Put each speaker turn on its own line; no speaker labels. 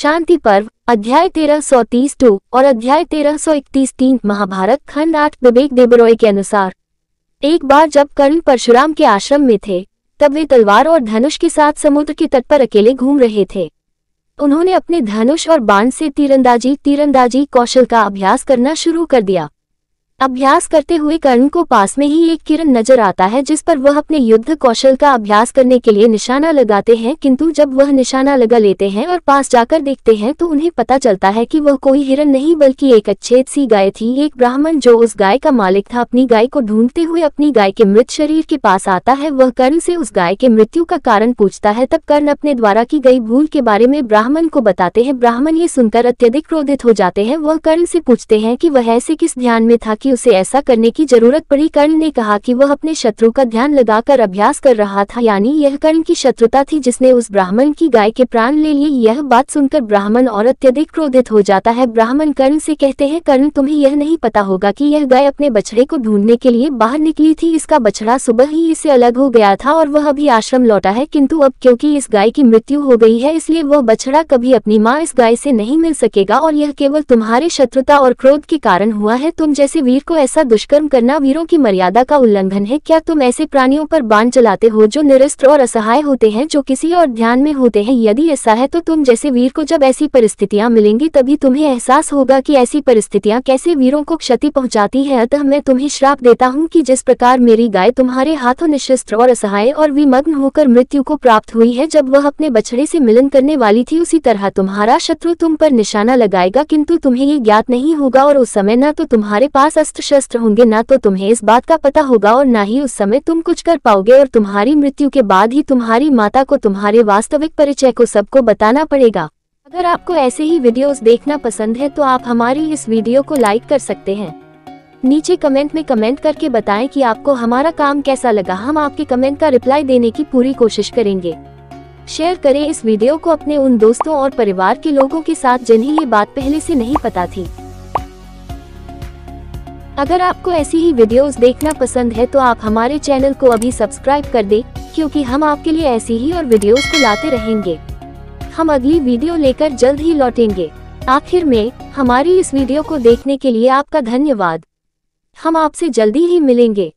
शांति पर्व अध्याय तेरह सौ तीस टू और अध्याय तेरह सौ इकतीस तीन महाभारत खंड आठ विवेक देबरोय के अनुसार एक बार जब कर्ण परशुराम के आश्रम में थे तब वे तलवार और धनुष के साथ समुद्र के तट पर अकेले घूम रहे थे उन्होंने अपने धनुष और बाण से तीरंदाजी तीरंदाजी कौशल का अभ्यास करना शुरू कर दिया अभ्यास करते हुए कर्ण को पास में ही एक किरण नजर आता है जिस पर वह अपने युद्ध कौशल का अभ्यास करने के लिए निशाना लगाते हैं किंतु जब वह निशाना लगा लेते हैं और पास जाकर देखते हैं तो उन्हें पता चलता है कि वह कोई हिरण नहीं बल्कि एक अच्छेद सी गाय थी एक ब्राह्मण जो उस गाय का मालिक था अपनी गाय को ढूंढते हुए अपनी गाय के मृत शरीर के पास आता है वह कर्ण से उस गाय के मृत्यु का कारण पूछता है तब कर्ण अपने द्वारा की गई भूल के बारे में ब्राह्मण को बताते हैं ब्राह्मण ये सुनकर अत्यधिक क्रोधित हो जाते हैं वह कर्ण से पूछते हैं कि वह ऐसे किस ध्यान में था कि उसे ऐसा करने की जरूरत पड़ी कर्ण ने कहा कि वह अपने शत्रु का ध्यान लगाकर अभ्यास कर रहा था यानी यह कर्ण की शत्रुता थी जिसने उस ब्राह्मण की गाय के प्राण ले लिए यह बात सुनकर ब्राह्मण और अत्यधिक क्रोधित हो जाता है ब्राह्मण कर्ण से कहते हैं कर्ण तुम्हें यह नहीं पता होगा कि यह गाय अपने बछड़े को ढूंढने के लिए बाहर निकली थी इसका बछड़ा सुबह ही इससे अलग हो गया था और वह अभी आश्रम लौटा है किंतु अब क्योंकि इस गाय की मृत्यु हो गई है इसलिए वह बछड़ा कभी अपनी माँ इस गाय से नहीं मिल सकेगा और यह केवल तुम्हारे शत्रुता और क्रोध के कारण हुआ है तुम जैसे वीर शरीर को ऐसा दुष्कर्म करना वीरों की मर्यादा का उल्लंघन है क्या तुम ऐसे प्राणियों पर बाण चलाते हो जो निरस्त्र और असहाय होते हैं जो किसी और ध्यान में होते हैं यदि ऐसा है तो तुम जैसे वीर को जब ऐसी परिस्थितियां मिलेंगी तभी तुम्हें एहसास होगा की ऐसी परिस्थितियां कैसे वीरों को क्षति पहुंचाती है अतः मैं तुम्हें श्राप देता हूँ कि जिस प्रकार मेरी गाय तुम्हारे हाथों निशस्त्र और असहाय और विमग्न होकर मृत्यु को प्राप्त हुई है जब वह अपने बछड़े से मिलन करने वाली थी उसी तरह तुम्हारा शत्रु तुम पर निशाना लगाएगा किंतु तुम्हें ये ज्ञात नहीं होगा और उस समय न तो तुम्हारे पास अस्त्र शस्त्र होंगे ना तो तुम्हें इस बात का पता होगा और ना ही उस समय तुम कुछ कर पाओगे और तुम्हारी मृत्यु के बाद ही तुम्हारी माता को तुम्हारे वास्तविक परिचय को सबको बताना पड़ेगा अगर आपको ऐसे ही वीडियोस देखना पसंद है तो आप हमारी इस वीडियो को लाइक कर सकते हैं नीचे कमेंट में कमेंट करके बताएं कि आपको हमारा काम कैसा लगा हम आपके कमेंट का रिप्लाई देने की पूरी कोशिश करेंगे शेयर करें इस वीडियो को अपने उन दोस्तों और परिवार के लोगों के साथ जिन्हें ये बात पहले से नहीं पता थी अगर आपको ऐसी ही वीडियोस देखना पसंद है तो आप हमारे चैनल को अभी सब्सक्राइब कर दे क्योंकि हम आपके लिए ऐसी ही और वीडियोस को लाते रहेंगे हम अगली वीडियो लेकर जल्द ही लौटेंगे आखिर में हमारी इस वीडियो को देखने के लिए आपका धन्यवाद हम आपसे जल्दी ही मिलेंगे